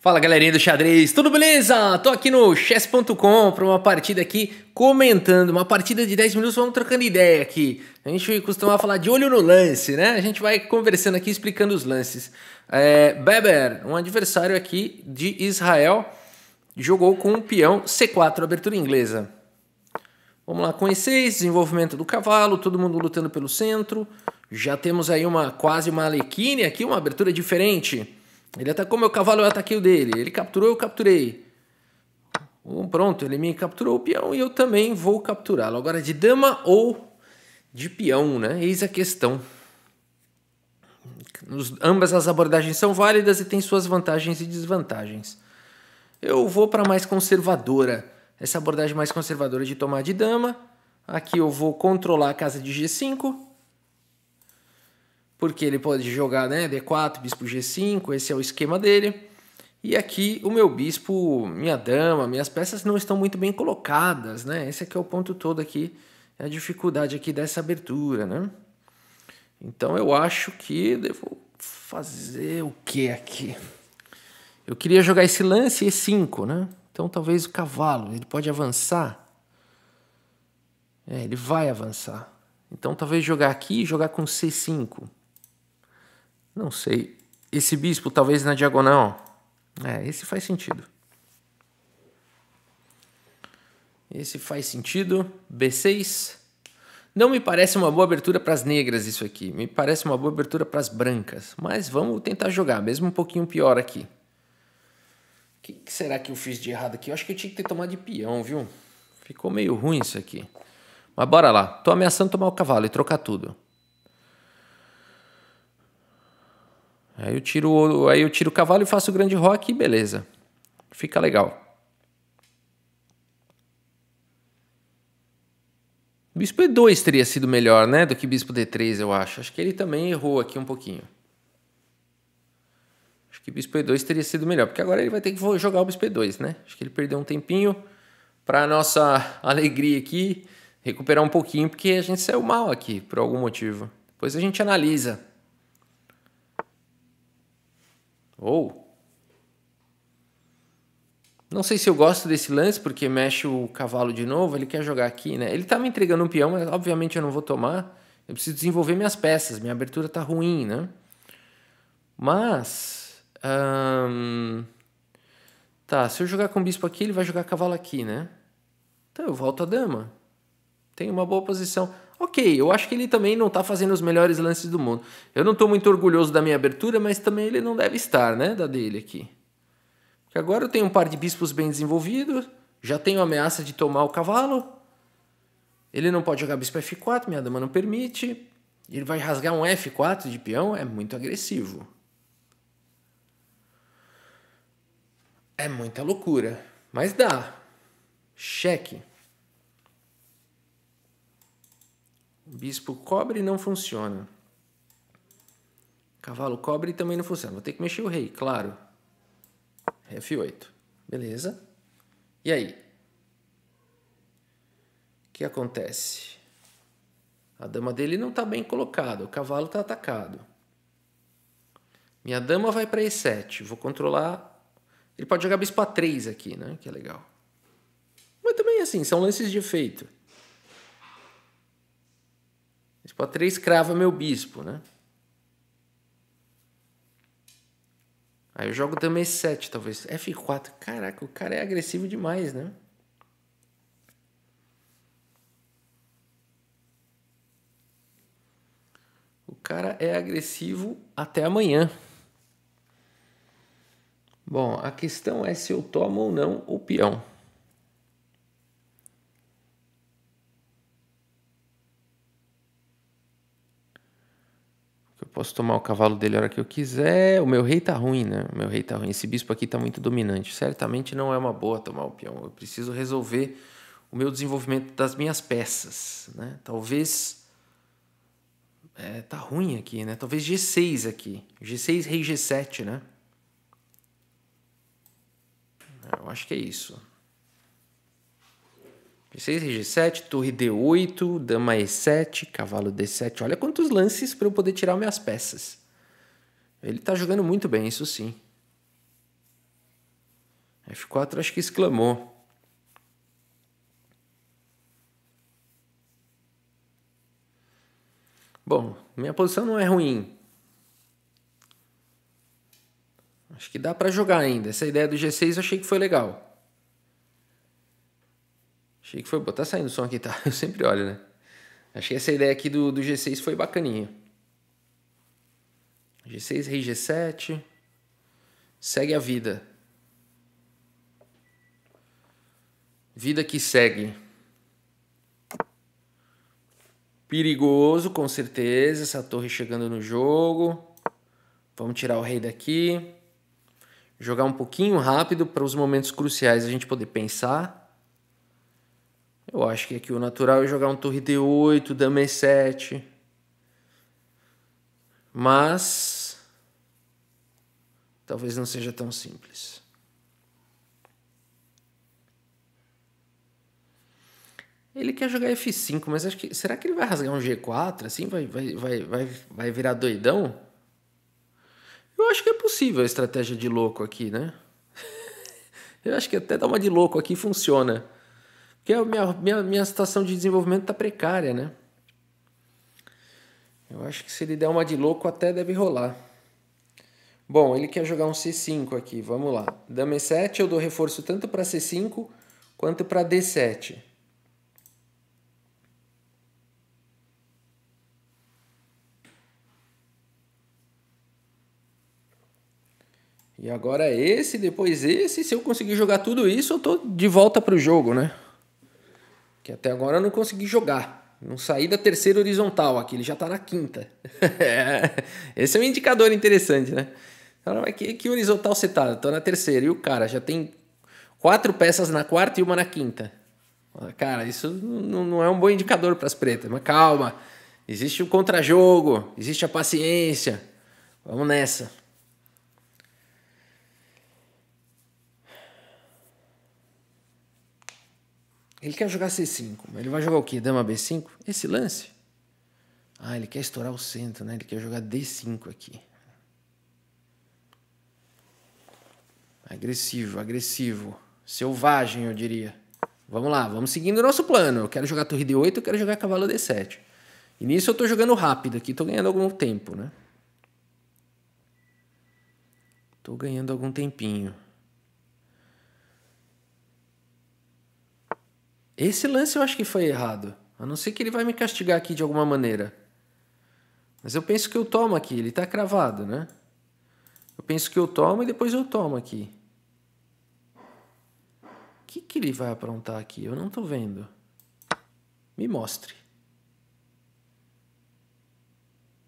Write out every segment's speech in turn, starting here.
Fala galerinha do xadrez, tudo beleza? Tô aqui no chess.com para uma partida aqui comentando, uma partida de 10 minutos, vamos trocando ideia aqui. A gente costuma falar de olho no lance, né? A gente vai conversando aqui explicando os lances. É, Beber, um adversário aqui de Israel, jogou com um peão C4, abertura inglesa. Vamos lá, com E6, desenvolvimento do cavalo, todo mundo lutando pelo centro. Já temos aí uma quase uma alequine aqui, uma abertura diferente. Ele atacou meu cavalo, eu ataquei o dele. Ele capturou, eu capturei. Um, pronto, ele me capturou o peão e eu também vou capturá-lo. Agora de dama ou de peão, né? Eis a questão. Nos, ambas as abordagens são válidas e têm suas vantagens e desvantagens. Eu vou para mais conservadora essa abordagem mais conservadora de tomar de dama. Aqui eu vou controlar a casa de G5, porque ele pode jogar né, D4, bispo G5, esse é o esquema dele. E aqui o meu bispo, minha dama, minhas peças não estão muito bem colocadas, né? Esse aqui é o ponto todo aqui, é a dificuldade aqui dessa abertura, né? Então eu acho que devo fazer o que aqui? Eu queria jogar esse lance E5, né? Então talvez o cavalo, ele pode avançar. É, ele vai avançar. Então talvez jogar aqui e jogar com C5. Não sei. Esse bispo talvez na diagonal. É, esse faz sentido. Esse faz sentido. B6. Não me parece uma boa abertura para as negras isso aqui. Me parece uma boa abertura para as brancas. Mas vamos tentar jogar, mesmo um pouquinho pior aqui que, que será que eu fiz de errado aqui? Eu acho que eu tinha que ter tomado de peão, viu? Ficou meio ruim isso aqui. Mas bora lá. Tô ameaçando tomar o cavalo e trocar tudo. Aí eu tiro, aí eu tiro o cavalo e faço o grande rock e beleza. Fica legal. Bispo E2 teria sido melhor, né? Do que Bispo D3, eu acho. Acho que ele também errou aqui um pouquinho que Bispo E2 teria sido melhor, porque agora ele vai ter que jogar o Bispo E2, né? Acho que ele perdeu um tempinho para nossa alegria aqui, recuperar um pouquinho, porque a gente saiu mal aqui por algum motivo. Depois a gente analisa. Ou. Oh. Não sei se eu gosto desse lance, porque mexe o cavalo de novo, ele quer jogar aqui, né? Ele tá me entregando um peão, mas obviamente eu não vou tomar. Eu preciso desenvolver minhas peças, minha abertura tá ruim, né? Mas um, tá, se eu jogar com bispo aqui, ele vai jogar cavalo aqui, né? Então eu volto a dama. Tem uma boa posição. Ok, eu acho que ele também não está fazendo os melhores lances do mundo. Eu não estou muito orgulhoso da minha abertura, mas também ele não deve estar, né? Da dele aqui. Porque agora eu tenho um par de bispos bem desenvolvidos. Já tenho a ameaça de tomar o cavalo. Ele não pode jogar bispo F4, minha dama não permite. Ele vai rasgar um F4 de peão, é muito agressivo. É muita loucura, mas dá. Cheque. bispo cobre não funciona. Cavalo cobre também não funciona. Vou ter que mexer o rei, claro. F8. Beleza. E aí? O que acontece? A dama dele não está bem colocada. O cavalo está atacado. Minha dama vai para E7. Vou controlar ele pode jogar bispo a 3 aqui, né? Que é legal. Mas também, assim, são lances de efeito. Bispo a 3 crava meu bispo, né? Aí eu jogo dama E7, talvez. F4. Caraca, o cara é agressivo demais, né? O cara é agressivo até amanhã. Bom, a questão é se eu tomo ou não o peão. Eu posso tomar o cavalo dele a hora que eu quiser. O meu rei tá ruim, né? O meu rei tá ruim. Esse bispo aqui tá muito dominante. Certamente não é uma boa tomar o peão. Eu preciso resolver o meu desenvolvimento das minhas peças, né? Talvez é, tá ruim aqui, né? Talvez G6 aqui. G6, rei G7, né? É, eu acho que é isso. G6, G7, torre D8, dama E7, cavalo D7. Olha quantos lances para eu poder tirar minhas peças. Ele tá jogando muito bem, isso sim. F4 acho que exclamou. Bom, minha posição não é ruim. Acho que dá para jogar ainda. Essa ideia do G6 eu achei que foi legal. Achei que foi. Pô, tá saindo o som aqui, tá? Eu sempre olho, né? Achei que essa ideia aqui do, do G6 foi bacaninha. G6, Rei G7. Segue a vida. Vida que segue. Perigoso, com certeza. Essa torre chegando no jogo. Vamos tirar o rei daqui jogar um pouquinho rápido para os momentos cruciais a gente poder pensar. Eu acho que aqui o natural é jogar um torre D8, dama E7. Mas talvez não seja tão simples. Ele quer jogar F5, mas acho que será que ele vai rasgar um G4 assim, vai vai vai vai, vai virar doidão? Eu acho que é possível a estratégia de louco aqui, né? Eu acho que até dar uma de louco aqui funciona. Porque a minha, minha, minha situação de desenvolvimento está precária, né? Eu acho que se ele der uma de louco, até deve rolar. Bom, ele quer jogar um C5 aqui, vamos lá. Dama é E7, eu dou reforço tanto para C5 quanto para D7. E agora esse, depois esse, se eu conseguir jogar tudo isso, eu tô de volta pro jogo, né? Que até agora eu não consegui jogar. Não saí da terceira horizontal aqui, ele já tá na quinta. É, esse é um indicador interessante, né? Que, que horizontal você tá? Eu tô na terceira. E o cara já tem quatro peças na quarta e uma na quinta. Cara, isso não, é um bom indicador para as pretas, mas calma. Existe o contrajogo, existe a paciência. Vamos nessa. Ele quer jogar C5. Ele vai jogar o quê? Dama B5? Esse lance? Ah, ele quer estourar o centro, né? Ele quer jogar D5 aqui. Agressivo, agressivo. Selvagem, eu diria. Vamos lá, vamos seguindo o nosso plano. Eu quero jogar torre D8, eu quero jogar cavalo D7. E nisso eu estou jogando rápido aqui, estou ganhando algum tempo, né? Estou ganhando algum tempinho. Esse lance eu acho que foi errado. A não ser que ele vai me castigar aqui de alguma maneira. Mas eu penso que eu tomo aqui, ele tá cravado, né? Eu penso que eu tomo e depois eu tomo aqui. O que, que ele vai aprontar aqui? Eu não tô vendo. Me mostre.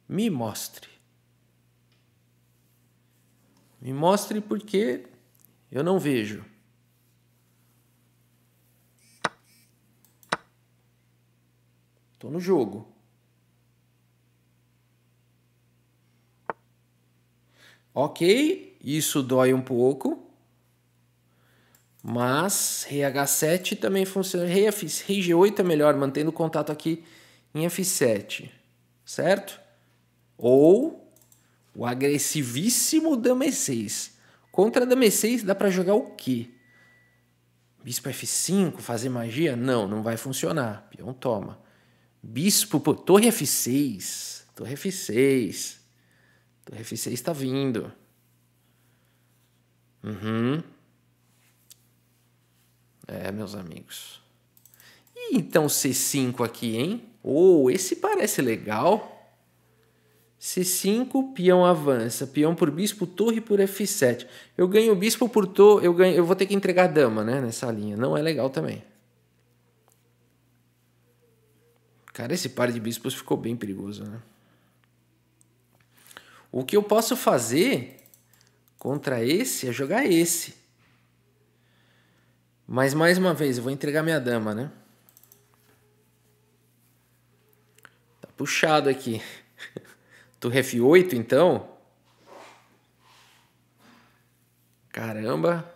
Me mostre. Me mostre porque eu não vejo. Tô no jogo. Ok, isso dói um pouco. Mas rei H7 também funciona. Rei, G8 é melhor, mantendo o contato aqui em F7. Certo? Ou o agressivíssimo Dama E6. Contra Dama E6 dá para jogar o quê? Bispo F5, fazer magia? Não, não vai funcionar. Peão toma. Bispo, pô, Torre F6. Torre F6. Torre F6 está vindo. Uhum. É, meus amigos. E então C5 aqui, hein? Oh, esse parece legal. C5, peão avança, peão por bispo, torre por F7. Eu ganho bispo por torre, eu ganho, eu vou ter que entregar dama, né, nessa linha. Não é legal também. Cara, esse par de bispos ficou bem perigoso, né? O que eu posso fazer contra esse é jogar esse. Mas mais uma vez, eu vou entregar minha dama, né? Tá puxado aqui. Tu F8, então? Caramba.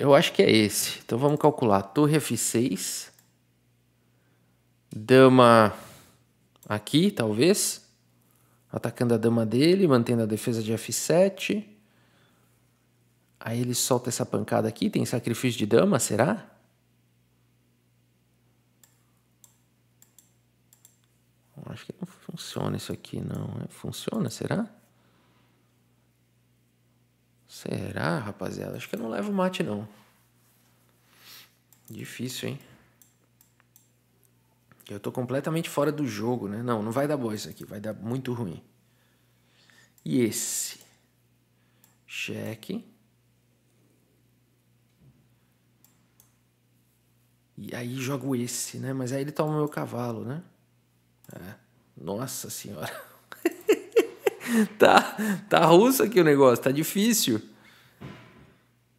Eu acho que é esse. Então vamos calcular. Torre F6. Dama aqui, talvez. Atacando a dama dele, mantendo a defesa de F7. Aí ele solta essa pancada aqui. Tem sacrifício de dama, será? Acho que não funciona isso aqui, não. É, funciona, será? Será, rapaziada? Acho que eu não levo mate, não. Difícil, hein? Eu tô completamente fora do jogo, né? Não, não vai dar boa isso aqui. Vai dar muito ruim. E esse? Cheque. E aí jogo esse, né? Mas aí ele toma o meu cavalo, né? É. Nossa senhora. tá, tá russo aqui o negócio, tá difícil.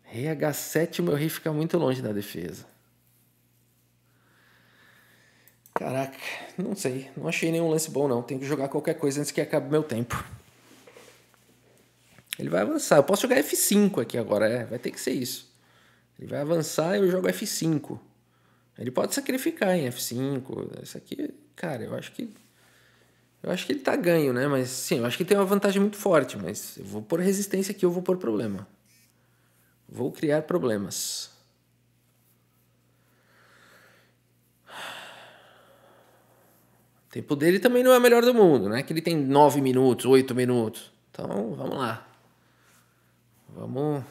Rei H7, meu rei fica muito longe da defesa. Caraca, não sei. Não achei nenhum lance bom, não. Tenho que jogar qualquer coisa antes que acabe meu tempo. Ele vai avançar. Eu posso jogar F5 aqui agora, é. Vai ter que ser isso. Ele vai avançar e eu jogo F5. Ele pode sacrificar em F5. Isso aqui, cara, eu acho que eu acho que ele tá ganho, né? Mas sim, eu acho que tem uma vantagem muito forte, mas eu vou pôr resistência aqui, eu vou pôr problema. Vou criar problemas. O tempo dele também não é o melhor do mundo, né? Que ele tem 9 minutos, 8 minutos. Então, vamos lá. Vamos,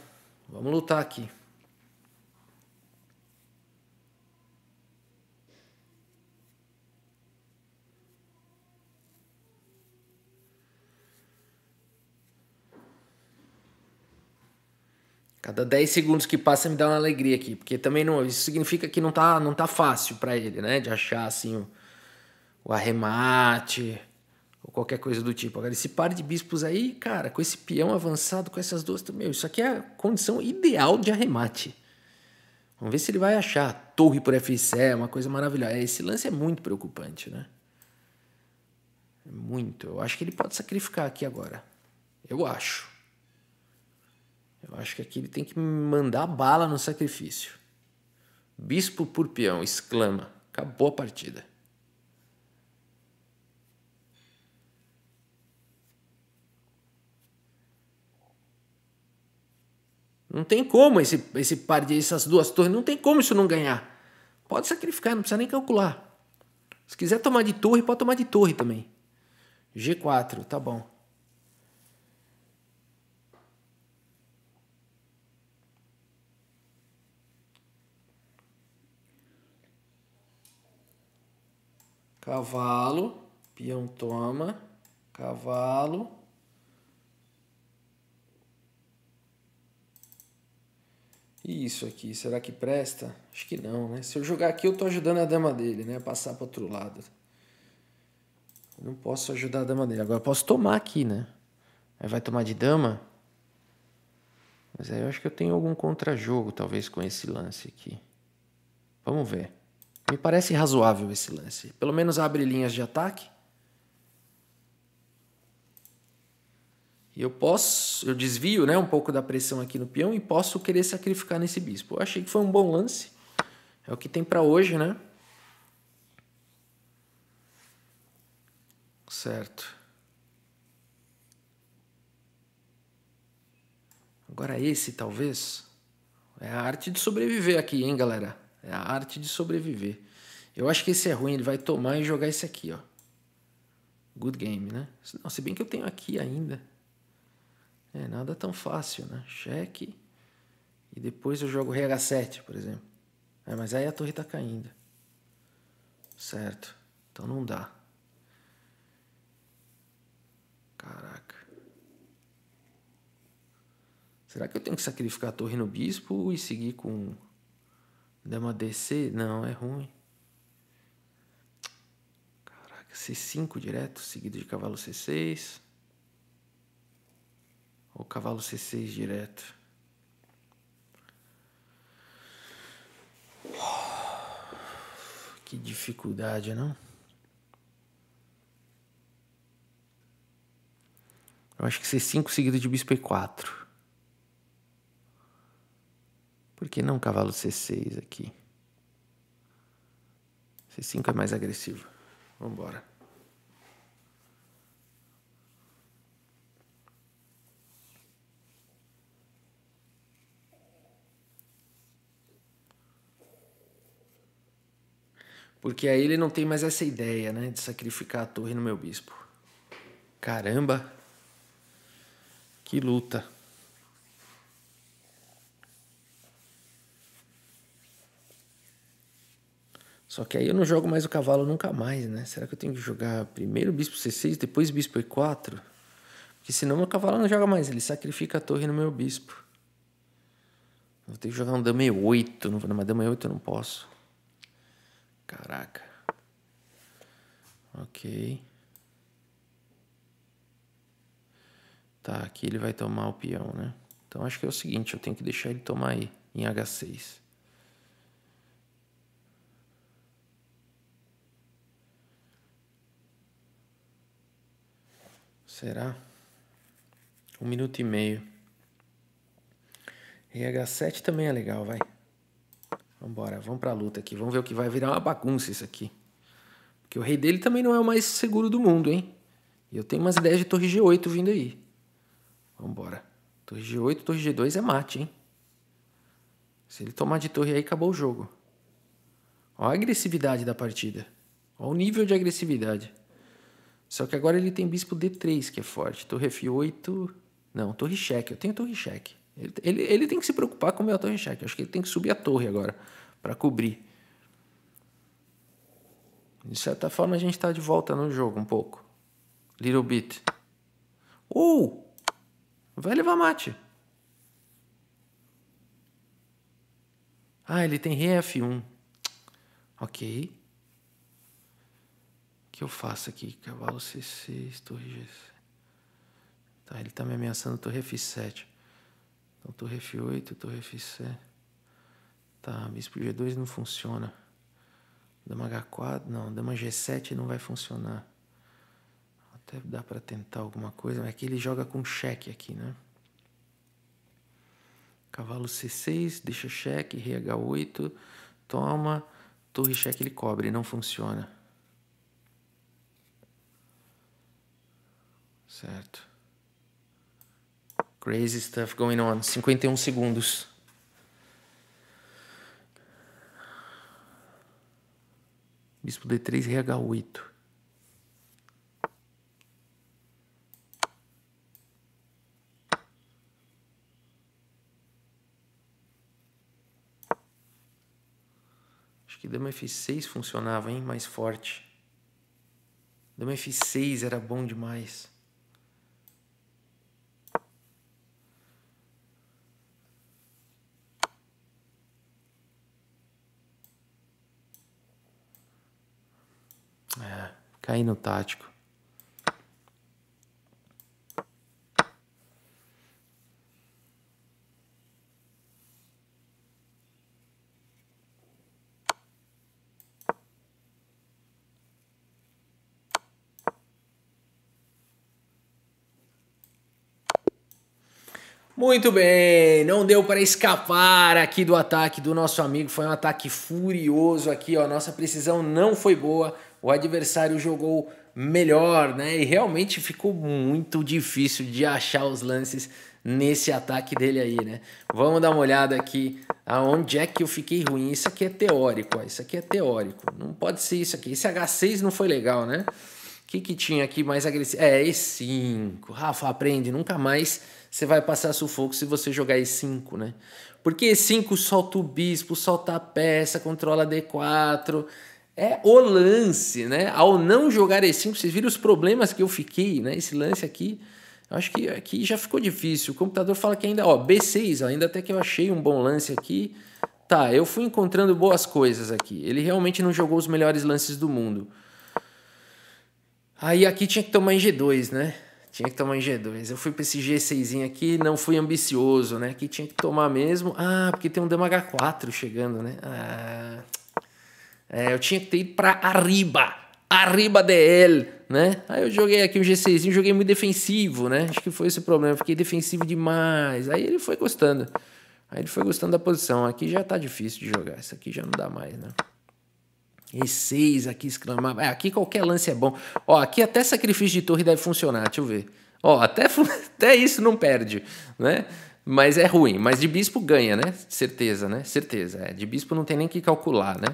vamos lutar aqui. Cada 10 segundos que passa me dá uma alegria aqui, porque também não, isso significa que não tá, não tá fácil para ele, né? De achar assim o, o, arremate ou qualquer coisa do tipo. Agora, esse par de bispos aí, cara, com esse peão avançado, com essas duas, também, isso aqui é a condição ideal de arremate. Vamos ver se ele vai achar. Torre por F7, é uma coisa maravilhosa. É, esse lance é muito preocupante, né? É muito. Eu acho que ele pode sacrificar aqui agora. Eu acho. Eu acho que aqui ele tem que mandar bala no sacrifício. Bispo peão, exclama: acabou a partida. Não tem como esse, esse par de essas duas torres, não tem como isso não ganhar. Pode sacrificar, não precisa nem calcular. Se quiser tomar de torre, pode tomar de torre também. G4, tá bom. cavalo, peão toma, cavalo. E isso aqui, será que presta? Acho que não, né? Se eu jogar aqui, eu tô ajudando a dama dele, né? A passar para outro lado. não posso ajudar a dama dele. Agora eu posso tomar aqui, né? Aí vai tomar de dama. Mas aí eu acho que eu tenho algum contra-jogo, talvez, com esse lance aqui. Vamos ver. Me parece razoável esse lance. Pelo menos abre linhas de ataque. E eu posso, eu desvio né, um pouco da pressão aqui no peão e posso querer sacrificar nesse bispo. Eu achei que foi um bom lance. É o que tem para hoje, né? Certo. Agora esse, talvez. É a arte de sobreviver aqui, hein, galera? É a arte de sobreviver. Eu acho que esse é ruim, ele vai tomar e jogar esse aqui, ó. Good game, né? Não, se bem que eu tenho aqui ainda. É, nada tão fácil, né? Cheque. E depois eu jogo RH7, por exemplo. É, mas aí a torre tá caindo. Certo. Então não dá. Caraca. Será que eu tenho que sacrificar a torre no bispo e seguir com Dá uma DC? Não, é ruim. Caraca, C5 direto, seguido de cavalo C6. Ou cavalo C6 direto. Que dificuldade, não? Eu acho que C5 seguido de bispo E4. Por que não cavalo C6 aqui? C5 é mais agressivo. Vamos embora. Porque aí ele não tem mais essa ideia, né? De sacrificar a torre no meu bispo. Caramba! Que luta! Só que aí eu não jogo mais o cavalo nunca mais, né? Será que eu tenho que jogar primeiro bispo C6, depois bispo E4? Porque senão meu cavalo não joga mais, ele sacrifica a torre no meu bispo. Vou ter que jogar um dama E8, não, mas dama E8 eu não posso. Caraca. Ok. Tá, aqui ele vai tomar o peão, né? Então acho que é o seguinte, eu tenho que deixar ele tomar aí, em H6. Será? Um minuto e meio. RH7 também é legal, vai. Vambora, vamos pra luta aqui. Vamos ver o que vai virar uma bagunça isso aqui. Porque o rei dele também não é o mais seguro do mundo, hein? E eu tenho umas ideias de torre G8 vindo aí. Vambora. Torre G8, torre G2 é mate, hein? Se ele tomar de torre aí, acabou o jogo. Olha a agressividade da partida. Olha o nível de agressividade. Só que agora ele tem bispo D3, que é forte. Torre F8. Não, torre cheque. Eu tenho torre cheque. Ele, ele, ele tem que se preocupar com o meu torre cheque. acho que ele tem que subir a torre agora para cobrir. De certa forma, a gente está de volta no jogo um pouco. Little bit. Uh! Vai levar mate. Ah, ele tem rei F1. Ok que eu faço aqui? Cavalo C6, torre g 7 Tá, ele tá me ameaçando torre F7. Então torre F8, torre F7. Tá, bispo G2 não funciona. Dama H4, não, dama G7 não vai funcionar. Até dá para tentar alguma coisa, mas aqui ele joga com cheque aqui, né? Cavalo C6, deixa cheque, rei H8, toma, torre cheque ele cobre, não funciona. Certo. Crazy stuff going on. 51 segundos. Bispo D3 RH8. Acho que Dama F6 funcionava, hein? Mais forte. Dama F6 era bom demais. É, caí no tático. Muito bem, não deu para escapar aqui do ataque do nosso amigo, foi um ataque furioso aqui, ó, nossa precisão não foi boa o adversário jogou melhor, né? E realmente ficou muito difícil de achar os lances nesse ataque dele aí, né? Vamos dar uma olhada aqui aonde é que eu fiquei ruim. Isso aqui é teórico, ó. isso aqui é teórico. Não pode ser isso aqui. Esse H6 não foi legal, né? O que, que tinha aqui mais agressivo? É, E5. Rafa, aprende. Nunca mais você vai passar sufoco se você jogar E5, né? Porque E5 solta o bispo, solta a peça, controla D4 é o lance, né? Ao não jogar e 5, vocês viram os problemas que eu fiquei, né? Esse lance aqui, eu acho que aqui já ficou difícil. O computador fala que ainda, ó, B6, ainda até que eu achei um bom lance aqui. Tá, eu fui encontrando boas coisas aqui. Ele realmente não jogou os melhores lances do mundo. Aí aqui tinha que tomar em G2, né? Tinha que tomar em G2. Eu fui para esse G6 aqui, não fui ambicioso, né? Aqui tinha que tomar mesmo. Ah, porque tem um dama H4 chegando, né? Ah. É, eu tinha que ter ido para Arriba, Arriba DL, né? Aí eu joguei aqui o um G6, joguei muito defensivo, né? Acho que foi esse o problema, fiquei defensivo demais. Aí ele foi gostando. Aí ele foi gostando da posição. Aqui já tá difícil de jogar, isso aqui já não dá mais, né? E6 aqui exclamava. É, aqui qualquer lance é bom. Ó, aqui até sacrifício de torre deve funcionar, deixa eu ver. Ó, até, até isso não perde, né? Mas é ruim. Mas de bispo ganha, né? Certeza, né? Certeza. É. De bispo não tem nem que calcular, né?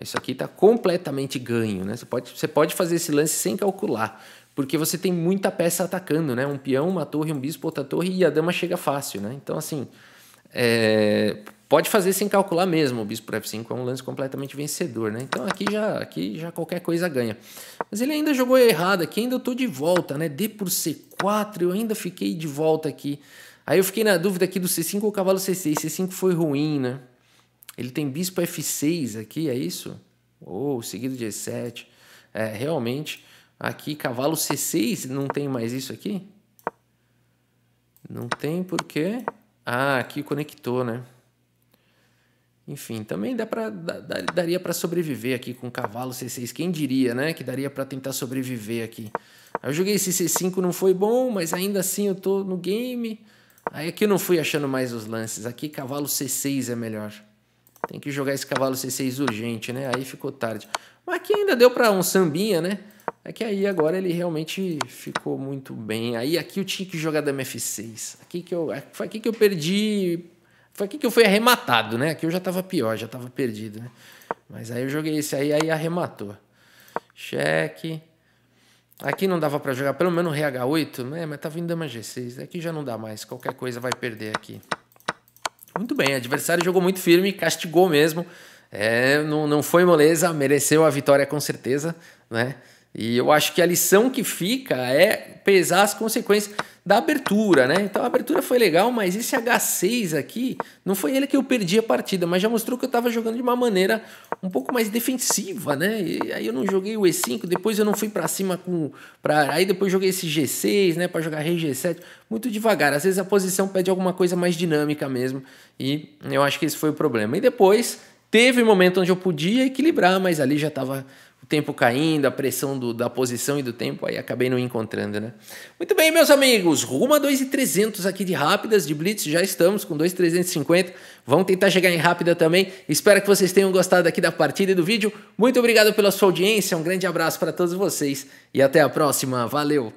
Isso aqui está completamente ganho, né? Você pode, você pode fazer esse lance sem calcular, porque você tem muita peça atacando, né? Um peão, uma torre, um bispo, outra torre e a dama chega fácil, né? Então, assim, é, pode fazer sem calcular mesmo. O bispo para F5 é um lance completamente vencedor, né? Então, aqui já, aqui já qualquer coisa ganha. Mas ele ainda jogou errado aqui, ainda estou de volta, né? D por C4, eu ainda fiquei de volta aqui. Aí eu fiquei na dúvida aqui do C5 ou cavalo C6. C5 foi ruim, né? Ele tem bispo F6 aqui, é isso? Ou oh, seguido de E7. É, realmente, aqui cavalo C6, não tem mais isso aqui? Não tem porque... Ah, aqui conectou, né? Enfim, também dá pra, daria para sobreviver aqui com cavalo C6. Quem diria, né? Que daria para tentar sobreviver aqui. eu joguei esse C5, não foi bom, mas ainda assim eu tô no game. Aí aqui eu não fui achando mais os lances. Aqui cavalo C6 é melhor. Tem que jogar esse cavalo C6 urgente, né? Aí ficou tarde. Mas aqui ainda deu para um sambinha, né? É que aí agora ele realmente ficou muito bem. Aí aqui eu tinha que jogar dama F6. Aqui que eu, foi aqui que eu perdi. Foi aqui que eu fui arrematado, né? Aqui eu já tava pior, já tava perdido, né? Mas aí eu joguei esse aí, aí arrematou. Cheque. Aqui não dava para jogar, pelo menos RH8, né? Mas tava tá em dama G6. Aqui já não dá mais, qualquer coisa vai perder aqui. Muito bem, adversário jogou muito firme, castigou mesmo. É, não, não foi moleza, mereceu a vitória com certeza, né? E eu acho que a lição que fica é pesar as consequências da abertura, né? Então a abertura foi legal, mas esse H6 aqui, não foi ele que eu perdi a partida, mas já mostrou que eu estava jogando de uma maneira um pouco mais defensiva, né? E aí eu não joguei o E5, depois eu não fui para cima com para aí depois joguei esse G6, né, para jogar rei G7, muito devagar. Às vezes a posição pede alguma coisa mais dinâmica mesmo, e eu acho que esse foi o problema. E depois teve um momento onde eu podia equilibrar, mas ali já estava tempo caindo, a pressão do, da posição e do tempo, aí acabei não encontrando, né? Muito bem, meus amigos, rumo a 2,300 aqui de rápidas, de blitz, já estamos com 2,350, vamos tentar chegar em rápida também, espero que vocês tenham gostado aqui da partida e do vídeo, muito obrigado pela sua audiência, um grande abraço para todos vocês e até a próxima, valeu!